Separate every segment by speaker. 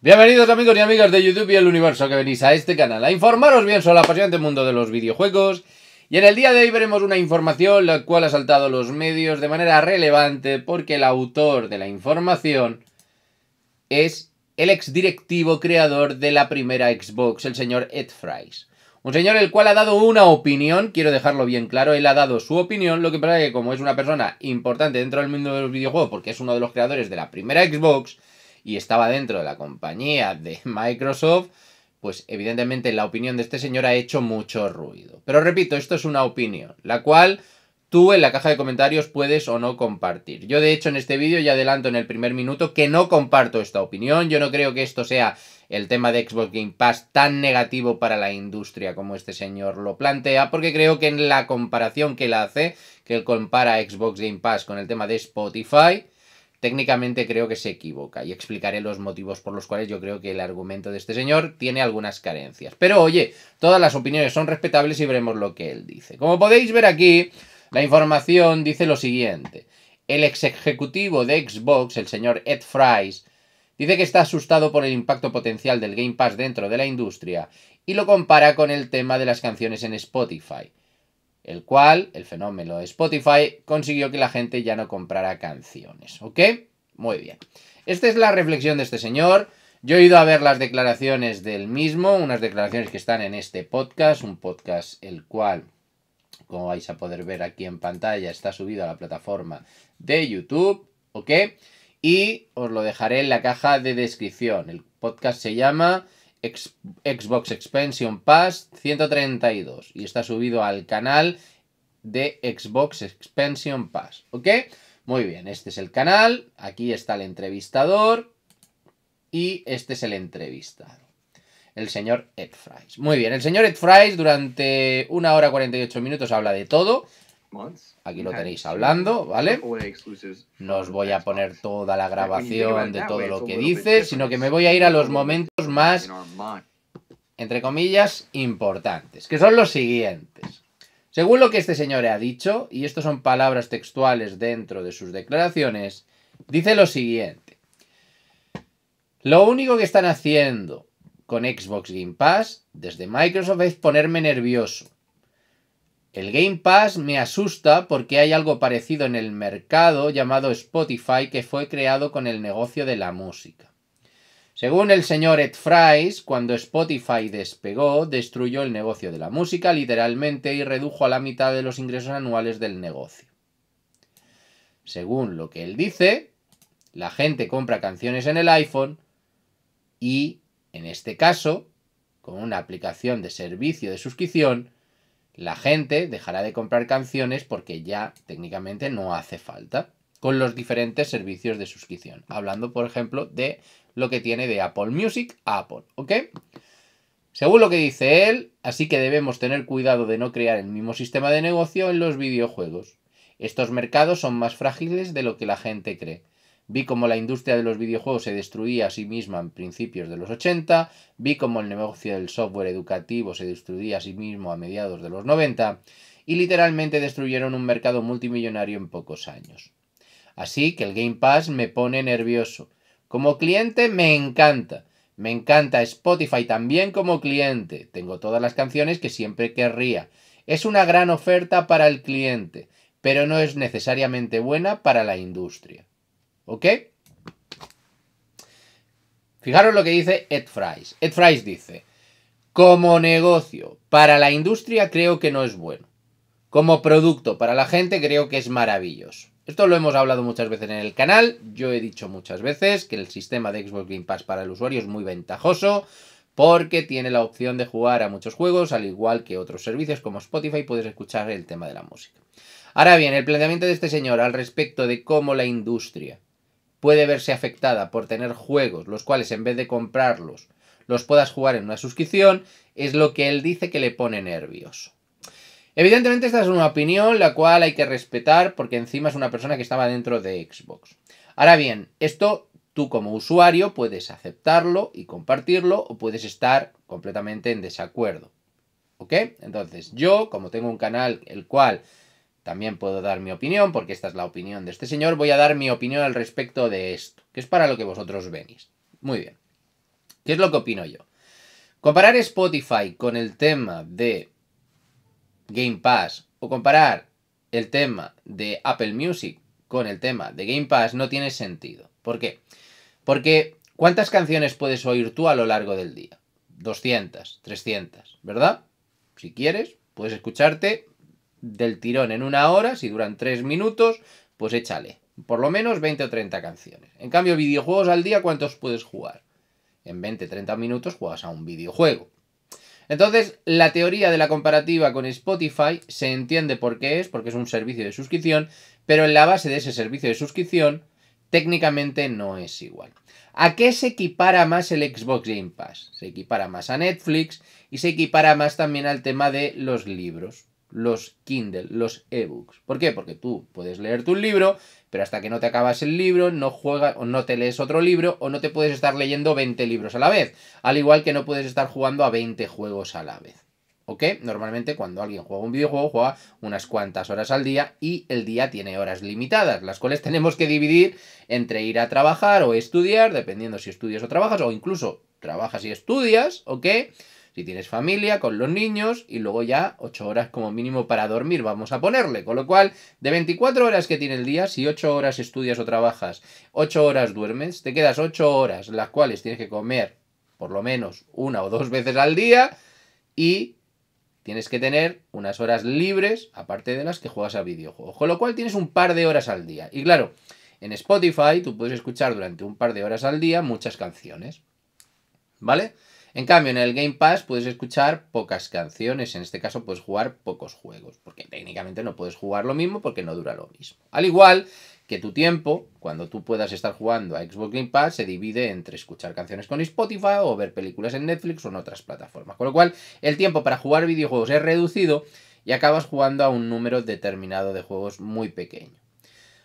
Speaker 1: Bienvenidos amigos y amigas de YouTube y el universo que venís a este canal a informaros bien sobre el apasionante mundo de los videojuegos y en el día de hoy veremos una información la cual ha saltado los medios de manera relevante porque el autor de la información es el ex directivo creador de la primera Xbox, el señor Ed Fries. Un señor el cual ha dado una opinión, quiero dejarlo bien claro, él ha dado su opinión, lo que pasa es que como es una persona importante dentro del mundo de los videojuegos porque es uno de los creadores de la primera Xbox, y estaba dentro de la compañía de Microsoft, pues evidentemente la opinión de este señor ha hecho mucho ruido. Pero repito, esto es una opinión, la cual tú en la caja de comentarios puedes o no compartir. Yo de hecho en este vídeo ya adelanto en el primer minuto que no comparto esta opinión, yo no creo que esto sea el tema de Xbox Game Pass tan negativo para la industria como este señor lo plantea, porque creo que en la comparación que él hace, que él compara Xbox Game Pass con el tema de Spotify, técnicamente creo que se equivoca y explicaré los motivos por los cuales yo creo que el argumento de este señor tiene algunas carencias. Pero oye, todas las opiniones son respetables y veremos lo que él dice. Como podéis ver aquí, la información dice lo siguiente. El ex ejecutivo de Xbox, el señor Ed Fries, dice que está asustado por el impacto potencial del Game Pass dentro de la industria y lo compara con el tema de las canciones en Spotify el cual, el fenómeno de Spotify, consiguió que la gente ya no comprara canciones. ¿Ok? Muy bien. Esta es la reflexión de este señor. Yo he ido a ver las declaraciones del mismo, unas declaraciones que están en este podcast, un podcast el cual, como vais a poder ver aquí en pantalla, está subido a la plataforma de YouTube, ¿ok? Y os lo dejaré en la caja de descripción. El podcast se llama Xbox Expansion Pass 132 y está subido al canal de Xbox Expansion Pass, ¿ok? Muy bien, este es el canal, aquí está el entrevistador y este es el entrevistado, el señor Ed Fries. Muy bien, el señor Ed Fries durante una hora 48 minutos habla de todo. Aquí lo tenéis hablando, ¿vale? No os voy a poner toda la grabación de todo lo que dice, sino que me voy a ir a los momentos más, entre comillas, importantes, que son los siguientes. Según lo que este señor ha dicho, y esto son palabras textuales dentro de sus declaraciones, dice lo siguiente. Lo único que están haciendo con Xbox Game Pass desde Microsoft es ponerme nervioso. El Game Pass me asusta porque hay algo parecido en el mercado llamado Spotify que fue creado con el negocio de la música. Según el señor Ed Fries, cuando Spotify despegó, destruyó el negocio de la música literalmente y redujo a la mitad de los ingresos anuales del negocio. Según lo que él dice, la gente compra canciones en el iPhone y, en este caso, con una aplicación de servicio de suscripción, la gente dejará de comprar canciones porque ya técnicamente no hace falta con los diferentes servicios de suscripción. Hablando, por ejemplo, de lo que tiene de Apple Music a Apple, ¿ok? Según lo que dice él, así que debemos tener cuidado de no crear el mismo sistema de negocio en los videojuegos. Estos mercados son más frágiles de lo que la gente cree. Vi cómo la industria de los videojuegos se destruía a sí misma en principios de los 80, vi cómo el negocio del software educativo se destruía a sí mismo a mediados de los 90 y literalmente destruyeron un mercado multimillonario en pocos años. Así que el Game Pass me pone nervioso. Como cliente me encanta. Me encanta Spotify también como cliente. Tengo todas las canciones que siempre querría. Es una gran oferta para el cliente, pero no es necesariamente buena para la industria. ¿Ok? Fijaros lo que dice Ed Fries. Ed Fries dice, como negocio para la industria creo que no es bueno. Como producto para la gente creo que es maravilloso. Esto lo hemos hablado muchas veces en el canal, yo he dicho muchas veces que el sistema de Xbox Game Pass para el usuario es muy ventajoso porque tiene la opción de jugar a muchos juegos, al igual que otros servicios como Spotify puedes escuchar el tema de la música. Ahora bien, el planteamiento de este señor al respecto de cómo la industria puede verse afectada por tener juegos los cuales en vez de comprarlos los puedas jugar en una suscripción es lo que él dice que le pone nervioso. Evidentemente esta es una opinión la cual hay que respetar porque encima es una persona que estaba dentro de Xbox. Ahora bien, esto tú como usuario puedes aceptarlo y compartirlo o puedes estar completamente en desacuerdo. ¿Ok? Entonces yo, como tengo un canal el cual también puedo dar mi opinión, porque esta es la opinión de este señor, voy a dar mi opinión al respecto de esto, que es para lo que vosotros venís. Muy bien. ¿Qué es lo que opino yo? Comparar Spotify con el tema de Game Pass o comparar el tema de Apple Music con el tema de Game Pass no tiene sentido. ¿Por qué? Porque ¿cuántas canciones puedes oír tú a lo largo del día? 200, 300, ¿verdad? Si quieres, puedes escucharte del tirón en una hora, si duran 3 minutos, pues échale. Por lo menos 20 o 30 canciones. En cambio, videojuegos al día, ¿cuántos puedes jugar? En 20, 30 minutos juegas a un videojuego. Entonces, la teoría de la comparativa con Spotify se entiende por qué es, porque es un servicio de suscripción, pero en la base de ese servicio de suscripción técnicamente no es igual. ¿A qué se equipara más el Xbox Game Pass? Se equipara más a Netflix y se equipara más también al tema de los libros los Kindle, los ebooks. ¿Por qué? Porque tú puedes leer tu libro, pero hasta que no te acabas el libro, no juegas o no te lees otro libro o no te puedes estar leyendo 20 libros a la vez, al igual que no puedes estar jugando a 20 juegos a la vez. ¿Ok? Normalmente cuando alguien juega un videojuego juega unas cuantas horas al día y el día tiene horas limitadas, las cuales tenemos que dividir entre ir a trabajar o estudiar, dependiendo si estudias o trabajas, o incluso trabajas y estudias, ¿ok? Si tienes familia, con los niños y luego ya 8 horas como mínimo para dormir, vamos a ponerle. Con lo cual, de 24 horas que tiene el día, si 8 horas estudias o trabajas, 8 horas duermes, te quedas 8 horas, las cuales tienes que comer por lo menos una o dos veces al día y tienes que tener unas horas libres aparte de las que juegas a videojuegos. Con lo cual tienes un par de horas al día. Y claro, en Spotify tú puedes escuchar durante un par de horas al día muchas canciones. ¿Vale? En cambio, en el Game Pass puedes escuchar pocas canciones, en este caso puedes jugar pocos juegos, porque técnicamente no puedes jugar lo mismo porque no dura lo mismo. Al igual que tu tiempo, cuando tú puedas estar jugando a Xbox Game Pass, se divide entre escuchar canciones con Spotify o ver películas en Netflix o en otras plataformas. Con lo cual, el tiempo para jugar videojuegos es reducido y acabas jugando a un número determinado de juegos muy pequeño.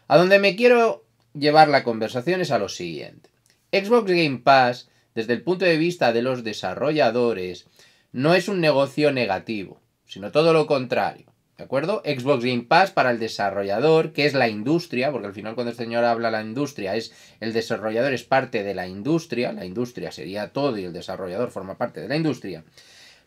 Speaker 1: A donde me quiero llevar la conversación es a lo siguiente. Xbox Game Pass desde el punto de vista de los desarrolladores, no es un negocio negativo, sino todo lo contrario. ¿De acuerdo? Xbox Game Pass para el desarrollador, que es la industria, porque al final cuando el señor habla la industria, es el desarrollador es parte de la industria, la industria sería todo y el desarrollador forma parte de la industria.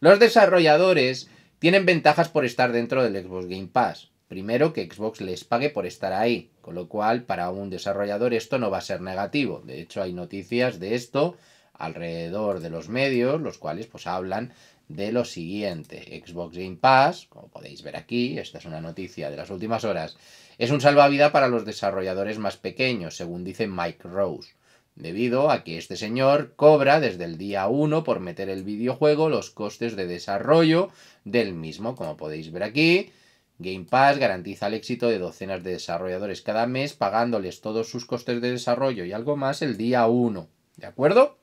Speaker 1: Los desarrolladores tienen ventajas por estar dentro del Xbox Game Pass. Primero, que Xbox les pague por estar ahí, con lo cual para un desarrollador esto no va a ser negativo. De hecho, hay noticias de esto alrededor de los medios, los cuales pues hablan de lo siguiente. Xbox Game Pass, como podéis ver aquí, esta es una noticia de las últimas horas, es un salvavidas para los desarrolladores más pequeños, según dice Mike Rose, debido a que este señor cobra desde el día 1 por meter el videojuego los costes de desarrollo del mismo, como podéis ver aquí. Game Pass garantiza el éxito de docenas de desarrolladores cada mes pagándoles todos sus costes de desarrollo y algo más el día 1. ¿De acuerdo?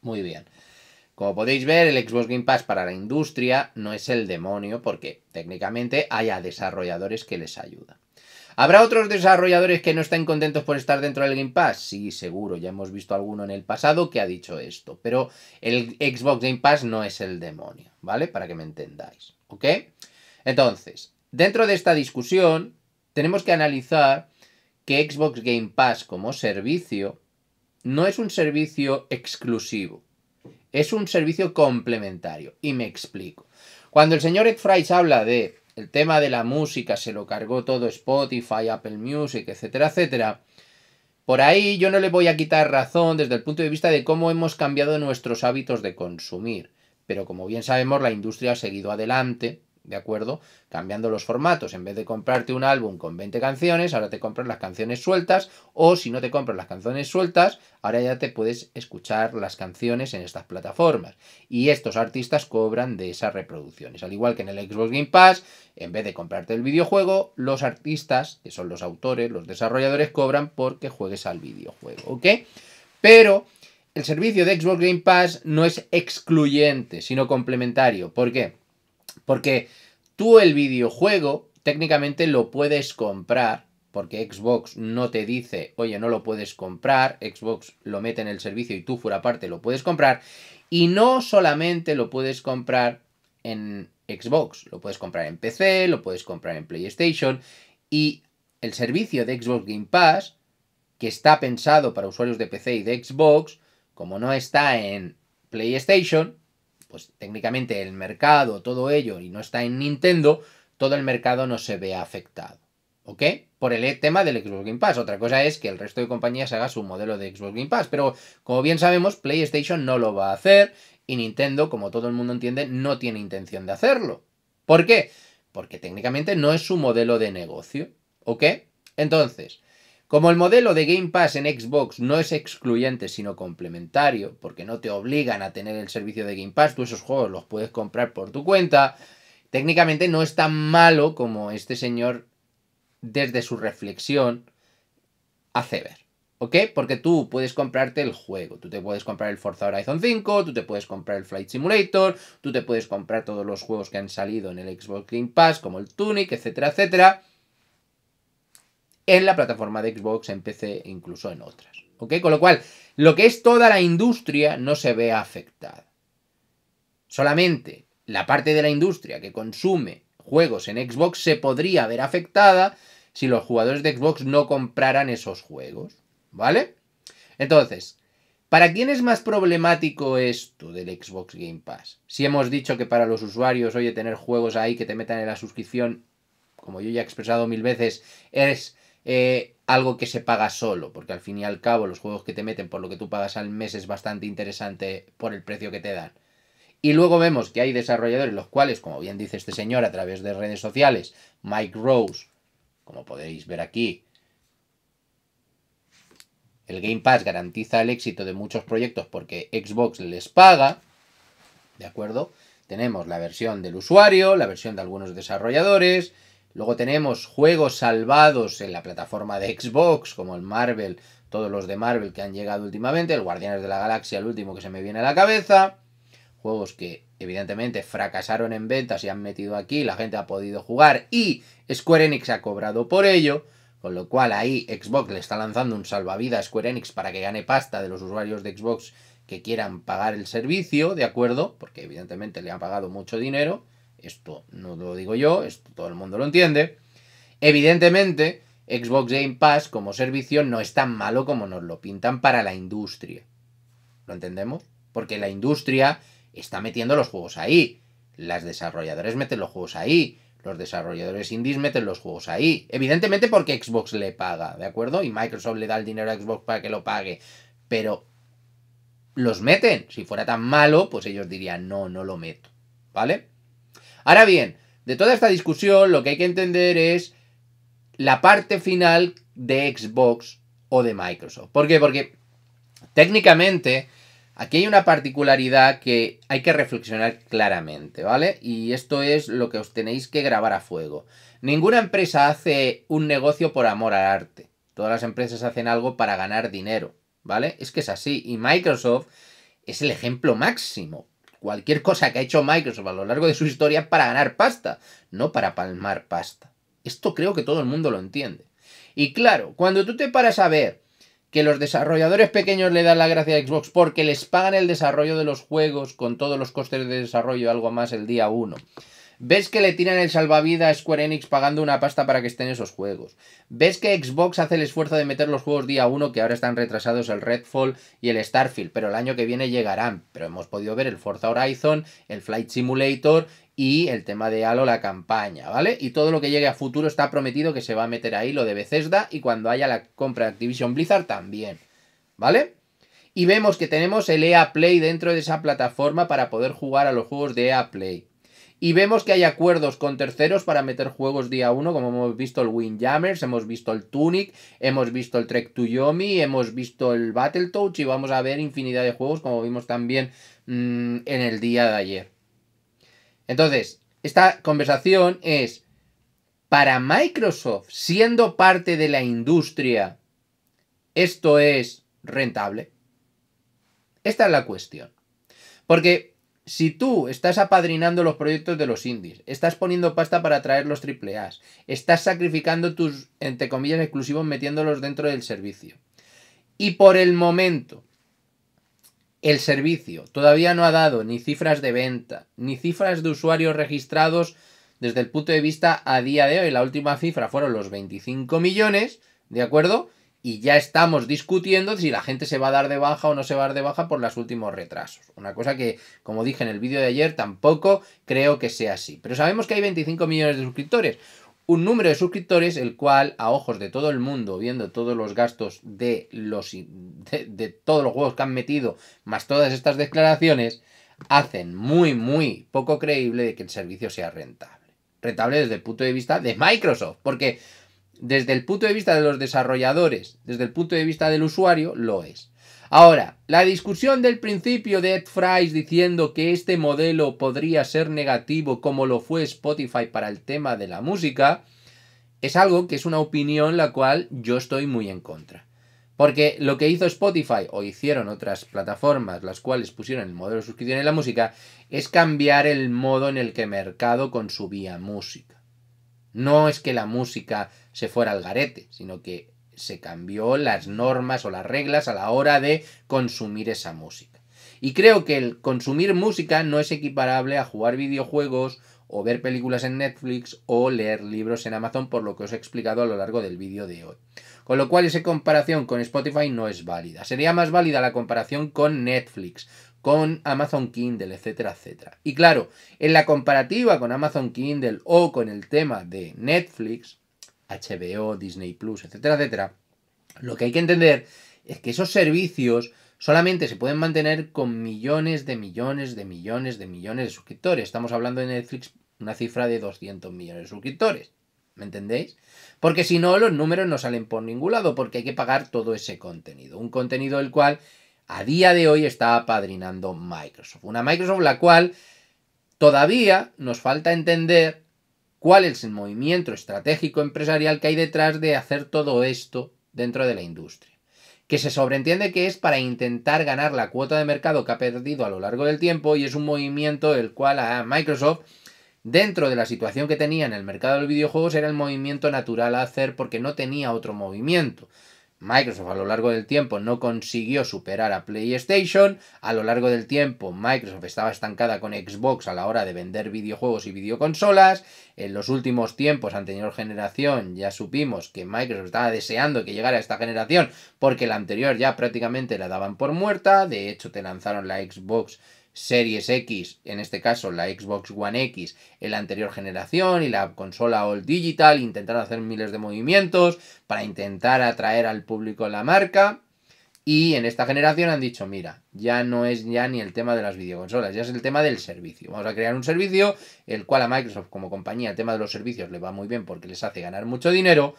Speaker 1: Muy bien. Como podéis ver, el Xbox Game Pass para la industria no es el demonio porque técnicamente hay a desarrolladores que les ayuda. ¿Habrá otros desarrolladores que no estén contentos por estar dentro del Game Pass? Sí, seguro, ya hemos visto alguno en el pasado que ha dicho esto, pero el Xbox Game Pass no es el demonio, ¿vale? Para que me entendáis, ¿ok? Entonces, dentro de esta discusión, tenemos que analizar que Xbox Game Pass como servicio no es un servicio exclusivo, es un servicio complementario. Y me explico. Cuando el señor Ed habla de el tema de la música, se lo cargó todo Spotify, Apple Music, etcétera, etcétera, por ahí yo no le voy a quitar razón desde el punto de vista de cómo hemos cambiado nuestros hábitos de consumir. Pero como bien sabemos, la industria ha seguido adelante ¿de acuerdo? Cambiando los formatos, en vez de comprarte un álbum con 20 canciones, ahora te compras las canciones sueltas, o si no te compras las canciones sueltas, ahora ya te puedes escuchar las canciones en estas plataformas. Y estos artistas cobran de esas reproducciones. Al igual que en el Xbox Game Pass, en vez de comprarte el videojuego, los artistas, que son los autores, los desarrolladores, cobran porque juegues al videojuego, ¿ok? Pero... El servicio de Xbox Game Pass no es excluyente, sino complementario. ¿Por qué? Porque tú el videojuego técnicamente lo puedes comprar, porque Xbox no te dice, oye, no lo puedes comprar, Xbox lo mete en el servicio y tú fuera parte lo puedes comprar, y no solamente lo puedes comprar en Xbox, lo puedes comprar en PC, lo puedes comprar en PlayStation, y el servicio de Xbox Game Pass, que está pensado para usuarios de PC y de Xbox, como no está en PlayStation, pues técnicamente el mercado, todo ello, y no está en Nintendo, todo el mercado no se ve afectado. ¿Ok? Por el tema del Xbox Game Pass. Otra cosa es que el resto de compañías haga su modelo de Xbox Game Pass. Pero como bien sabemos, PlayStation no lo va a hacer. Y Nintendo, como todo el mundo entiende, no tiene intención de hacerlo. ¿Por qué? Porque técnicamente no es su modelo de negocio. ¿Ok? Entonces, como el modelo de Game Pass en Xbox no es excluyente sino complementario, porque no te obligan a tener el servicio de Game Pass, tú esos juegos los puedes comprar por tu cuenta, técnicamente no es tan malo como este señor desde su reflexión hace ver. ¿Ok? Porque tú puedes comprarte el juego, tú te puedes comprar el Forza Horizon 5, tú te puedes comprar el Flight Simulator, tú te puedes comprar todos los juegos que han salido en el Xbox Game Pass, como el Tunic, etcétera, etcétera en la plataforma de Xbox, en PC e incluso en otras. ¿Ok? Con lo cual, lo que es toda la industria no se ve afectada. Solamente la parte de la industria que consume juegos en Xbox se podría ver afectada si los jugadores de Xbox no compraran esos juegos. ¿Vale? Entonces, ¿para quién es más problemático esto del Xbox Game Pass? Si hemos dicho que para los usuarios, oye, tener juegos ahí que te metan en la suscripción, como yo ya he expresado mil veces, es eh, algo que se paga solo, porque al fin y al cabo los juegos que te meten por lo que tú pagas al mes es bastante interesante por el precio que te dan. Y luego vemos que hay desarrolladores, los cuales, como bien dice este señor a través de redes sociales, Mike Rose, como podéis ver aquí, el Game Pass garantiza el éxito de muchos proyectos porque Xbox les paga, ¿de acuerdo? Tenemos la versión del usuario, la versión de algunos desarrolladores, Luego tenemos juegos salvados en la plataforma de Xbox, como el Marvel, todos los de Marvel que han llegado últimamente, el Guardianes de la Galaxia, el último que se me viene a la cabeza. Juegos que evidentemente fracasaron en ventas y han metido aquí, la gente ha podido jugar y Square Enix ha cobrado por ello. Con lo cual ahí Xbox le está lanzando un salvavidas a Square Enix para que gane pasta de los usuarios de Xbox que quieran pagar el servicio, ¿de acuerdo? Porque evidentemente le han pagado mucho dinero. Esto no lo digo yo, esto todo el mundo lo entiende. Evidentemente, Xbox Game Pass como servicio no es tan malo como nos lo pintan para la industria. ¿Lo entendemos? Porque la industria está metiendo los juegos ahí. Las desarrolladoras meten los juegos ahí. Los desarrolladores indies meten los juegos ahí. Evidentemente porque Xbox le paga, ¿de acuerdo? Y Microsoft le da el dinero a Xbox para que lo pague. Pero los meten. Si fuera tan malo, pues ellos dirían, no, no lo meto. ¿Vale? Ahora bien, de toda esta discusión lo que hay que entender es la parte final de Xbox o de Microsoft. ¿Por qué? Porque técnicamente aquí hay una particularidad que hay que reflexionar claramente, ¿vale? Y esto es lo que os tenéis que grabar a fuego. Ninguna empresa hace un negocio por amor al arte. Todas las empresas hacen algo para ganar dinero, ¿vale? Es que es así. Y Microsoft es el ejemplo máximo cualquier cosa que ha hecho Microsoft a lo largo de su historia para ganar pasta, no para palmar pasta. Esto creo que todo el mundo lo entiende. Y claro, cuando tú te paras a ver que los desarrolladores pequeños le dan la gracia a Xbox porque les pagan el desarrollo de los juegos con todos los costes de desarrollo, algo más el día 1. Ves que le tiran el salvavidas a Square Enix pagando una pasta para que estén esos juegos. Ves que Xbox hace el esfuerzo de meter los juegos día 1 que ahora están retrasados el Redfall y el Starfield, pero el año que viene llegarán. Pero hemos podido ver el Forza Horizon, el Flight Simulator y el tema de Halo, la campaña, ¿vale? Y todo lo que llegue a futuro está prometido que se va a meter ahí lo de Bethesda y cuando haya la compra de Activision Blizzard también, ¿vale? Y vemos que tenemos el EA Play dentro de esa plataforma para poder jugar a los juegos de EA Play. Y vemos que hay acuerdos con terceros para meter juegos día 1, como hemos visto el Windjammers, hemos visto el Tunic, hemos visto el Trek to Yomi, hemos visto el Battletoads y vamos a ver infinidad de juegos como vimos también mm, en el día de ayer. Entonces, esta conversación es para Microsoft, siendo parte de la industria, esto es rentable. Esta es la cuestión. Porque si tú estás apadrinando los proyectos de los indies, estás poniendo pasta para traer los A estás sacrificando tus, entre comillas, exclusivos metiéndolos dentro del servicio. Y por el momento, el servicio todavía no ha dado ni cifras de venta, ni cifras de usuarios registrados desde el punto de vista a día de hoy. La última cifra fueron los 25 millones, ¿de acuerdo? y ya estamos discutiendo si la gente se va a dar de baja o no se va a dar de baja por los últimos retrasos. Una cosa que, como dije en el vídeo de ayer, tampoco creo que sea así. Pero sabemos que hay 25 millones de suscriptores. Un número de suscriptores el cual, a ojos de todo el mundo, viendo todos los gastos de, los, de todos los juegos que han metido, más todas estas declaraciones, hacen muy, muy poco creíble de que el servicio sea rentable. Rentable desde el punto de vista de Microsoft, porque desde el punto de vista de los desarrolladores, desde el punto de vista del usuario, lo es. Ahora, la discusión del principio de Ed Fries diciendo que este modelo podría ser negativo como lo fue Spotify para el tema de la música, es algo que es una opinión la cual yo estoy muy en contra. Porque lo que hizo Spotify o hicieron otras plataformas, las cuales pusieron el modelo de suscripción en la música, es cambiar el modo en el que mercado consumía música. No es que la música se fuera al garete, sino que se cambió las normas o las reglas a la hora de consumir esa música. Y creo que el consumir música no es equiparable a jugar videojuegos o ver películas en Netflix o leer libros en Amazon, por lo que os he explicado a lo largo del vídeo de hoy. Con lo cual esa comparación con Spotify no es válida. Sería más válida la comparación con Netflix, con Amazon Kindle, etcétera, etcétera. Y claro, en la comparativa con Amazon Kindle o con el tema de Netflix, HBO, Disney Plus, etcétera, etcétera, lo que hay que entender es que esos servicios solamente se pueden mantener con millones de millones de millones de millones de suscriptores. Estamos hablando de Netflix una cifra de 200 millones de suscriptores. ¿Me entendéis? Porque si no, los números no salen por ningún lado, porque hay que pagar todo ese contenido. Un contenido del cual a día de hoy está apadrinando Microsoft. Una Microsoft la cual todavía nos falta entender cuál es el movimiento estratégico empresarial que hay detrás de hacer todo esto dentro de la industria. Que se sobreentiende que es para intentar ganar la cuota de mercado que ha perdido a lo largo del tiempo y es un movimiento el cual a Microsoft dentro de la situación que tenía en el mercado de los videojuegos era el movimiento natural a hacer porque no tenía otro movimiento. Microsoft a lo largo del tiempo no consiguió superar a PlayStation, a lo largo del tiempo Microsoft estaba estancada con Xbox a la hora de vender videojuegos y videoconsolas, en los últimos tiempos, anterior generación, ya supimos que Microsoft estaba deseando que llegara esta generación porque la anterior ya prácticamente la daban por muerta, de hecho te lanzaron la Xbox Series X, en este caso la Xbox One X, en la anterior generación y la consola All Digital, intentaron hacer miles de movimientos para intentar atraer al público la marca. Y en esta generación han dicho, mira, ya no es ya ni el tema de las videoconsolas, ya es el tema del servicio. Vamos a crear un servicio, el cual a Microsoft como compañía, el tema de los servicios le va muy bien porque les hace ganar mucho dinero,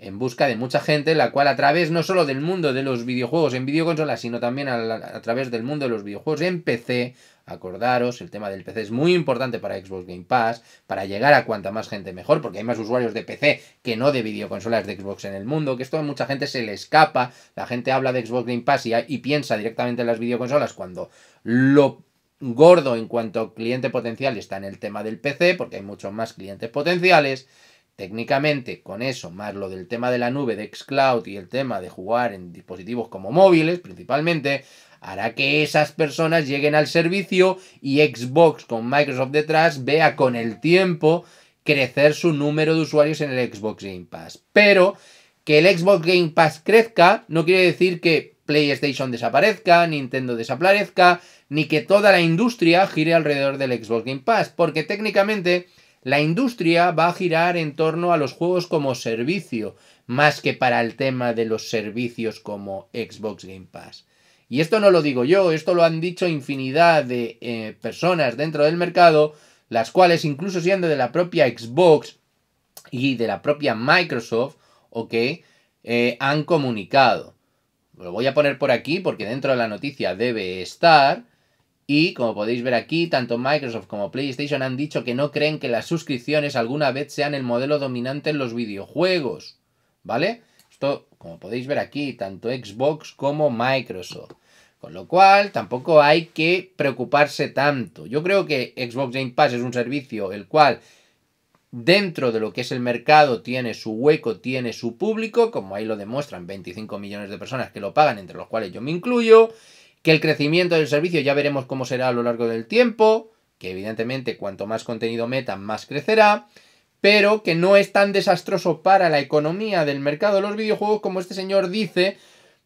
Speaker 1: en busca de mucha gente, la cual a través no solo del mundo de los videojuegos en videoconsolas, sino también a, través del mundo de los videojuegos en PC, acordaros, el tema del PC es muy importante para Xbox Game Pass, para llegar a cuanta más gente mejor, porque hay más usuarios de PC que no de videoconsolas de Xbox en el mundo, que esto a mucha gente se le escapa, la gente habla de Xbox Game Pass y, y piensa directamente en las videoconsolas cuando lo gordo en cuanto cliente potencial está en el tema del PC, porque hay muchos más clientes potenciales, Técnicamente, con eso, más lo del tema de la nube de Xcloud y el tema de jugar en dispositivos como móviles, principalmente, hará que esas personas lleguen al servicio y Xbox con Microsoft detrás vea con el tiempo crecer su número de usuarios en el Xbox Game Pass. Pero que el Xbox Game Pass crezca no quiere decir que PlayStation desaparezca, Nintendo desaparezca, ni que toda la industria gire alrededor del Xbox Game Pass, porque técnicamente la industria va a girar en torno a los juegos como servicio, más que para el tema de los servicios como Xbox Game Pass. Y esto no lo digo yo, esto lo han dicho infinidad de eh, personas dentro del mercado, las cuales incluso siendo de la propia Xbox y de la propia Microsoft, ok, eh, han comunicado. Lo voy a poner por aquí porque dentro de la noticia debe estar. Y como podéis ver aquí, tanto Microsoft como PlayStation han dicho que no creen que las suscripciones alguna vez sean el modelo dominante en los videojuegos. ¿Vale? Esto, como podéis ver aquí, tanto Xbox como Microsoft. Con lo cual, tampoco hay que preocuparse tanto. Yo creo que Xbox Game Pass es un servicio el cual, dentro de lo que es el mercado, tiene su hueco, tiene su público, como ahí lo demuestran 25 millones de personas que lo pagan, entre los cuales yo me incluyo que el crecimiento del servicio ya veremos cómo será a lo largo del tiempo, que evidentemente cuanto más contenido meta, más crecerá, pero que no es tan desastroso para la economía del mercado de los videojuegos como este señor dice,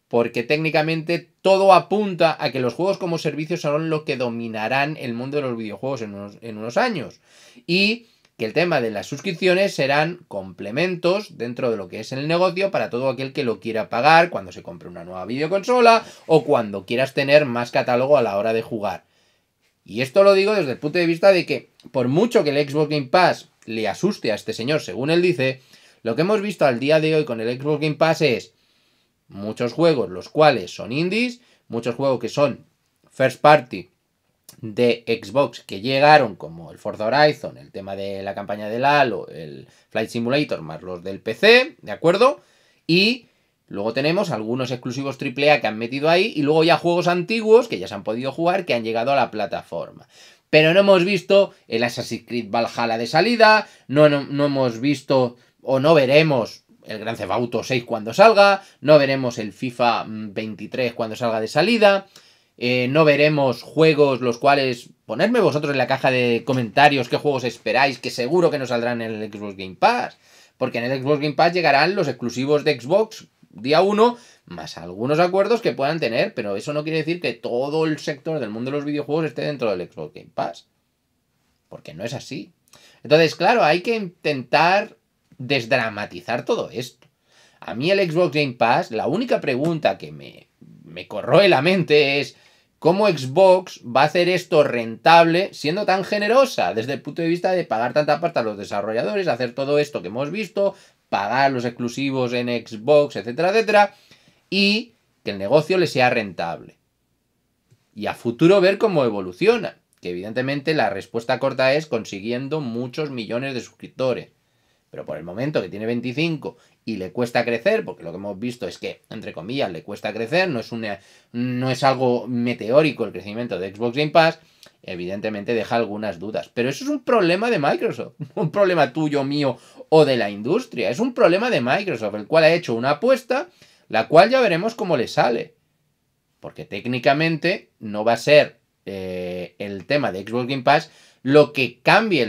Speaker 1: porque técnicamente todo apunta a que los juegos como servicio son lo que dominarán el mundo de los videojuegos en unos, en unos años. Y que el tema de las suscripciones serán complementos dentro de lo que es el negocio para todo aquel que lo quiera pagar cuando se compre una nueva videoconsola o cuando quieras tener más catálogo a la hora de jugar. Y esto lo digo desde el punto de vista de que, por mucho que el Xbox Game Pass le asuste a este señor, según él dice, lo que hemos visto al día de hoy con el Xbox Game Pass es muchos juegos los cuales son indies, muchos juegos que son first party de Xbox que llegaron, como el Forza Horizon, el tema de la campaña del Halo, el Flight Simulator, más los del PC, ¿de acuerdo? Y luego tenemos algunos exclusivos AAA que han metido ahí y luego ya juegos antiguos que ya se han podido jugar que han llegado a la plataforma. Pero no hemos visto el Assassin's Creed Valhalla de salida, no, no, hemos visto o no veremos el Gran Theft Auto 6 cuando salga, no veremos el FIFA 23 cuando salga de salida, eh, no veremos juegos los cuales... Ponedme vosotros en la caja de comentarios qué juegos esperáis, que seguro que no saldrán en el Xbox Game Pass. Porque en el Xbox Game Pass llegarán los exclusivos de Xbox día 1, más algunos acuerdos que puedan tener, pero eso no quiere decir que todo el sector del mundo de los videojuegos esté dentro del Xbox Game Pass. Porque no es así. Entonces, claro, hay que intentar desdramatizar todo esto. A mí el Xbox Game Pass, la única pregunta que me, me corroe la mente es, ¿Cómo Xbox va a hacer esto rentable siendo tan generosa desde el punto de vista de pagar tanta parte a los desarrolladores, hacer todo esto que hemos visto, pagar los exclusivos en Xbox, etcétera, etcétera, y que el negocio le sea rentable? Y a futuro ver cómo evoluciona, que evidentemente la respuesta corta es consiguiendo muchos millones de suscriptores. Pero por el momento que tiene 25 y le cuesta crecer, porque lo que hemos visto es que, entre comillas, le cuesta crecer, no es, no es algo meteórico el crecimiento de Xbox Game Pass, evidentemente deja algunas dudas. Pero eso es un problema de Microsoft, un problema tuyo, mío o de la industria. Es un problema de Microsoft, el cual ha hecho una apuesta, la cual ya veremos cómo le sale. Porque técnicamente no va a ser eh, el tema de Xbox Game Pass lo que cambie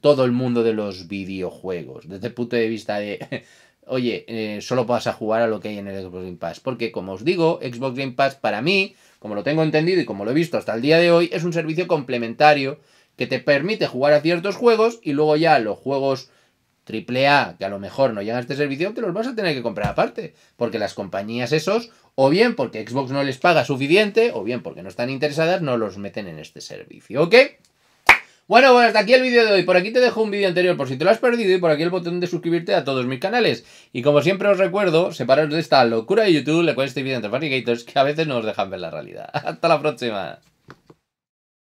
Speaker 1: todo el mundo de los videojuegos, desde el punto de vista de, oye, eh, solo vas a jugar a lo que hay en el Xbox Game Pass. Porque, como os digo, Xbox Game Pass para mí, como lo tengo entendido y como lo he visto hasta el día de hoy, es un servicio complementario que te permite jugar a ciertos juegos y luego ya los juegos AAA que a lo mejor no llegan a este servicio, te los vas a tener que comprar aparte. Porque las compañías esos, o bien porque Xbox no les paga suficiente, o bien porque no están interesadas, no los meten en este servicio. ¿Ok? Bueno, bueno, hasta aquí el vídeo de hoy. Por aquí te dejo un vídeo anterior por si te lo has perdido y por aquí el botón de suscribirte a todos mis canales. Y como siempre os recuerdo, separaros de esta locura de YouTube, le cuesta este vídeo entre Fanigators que a veces no os dejan ver la realidad. Hasta la próxima.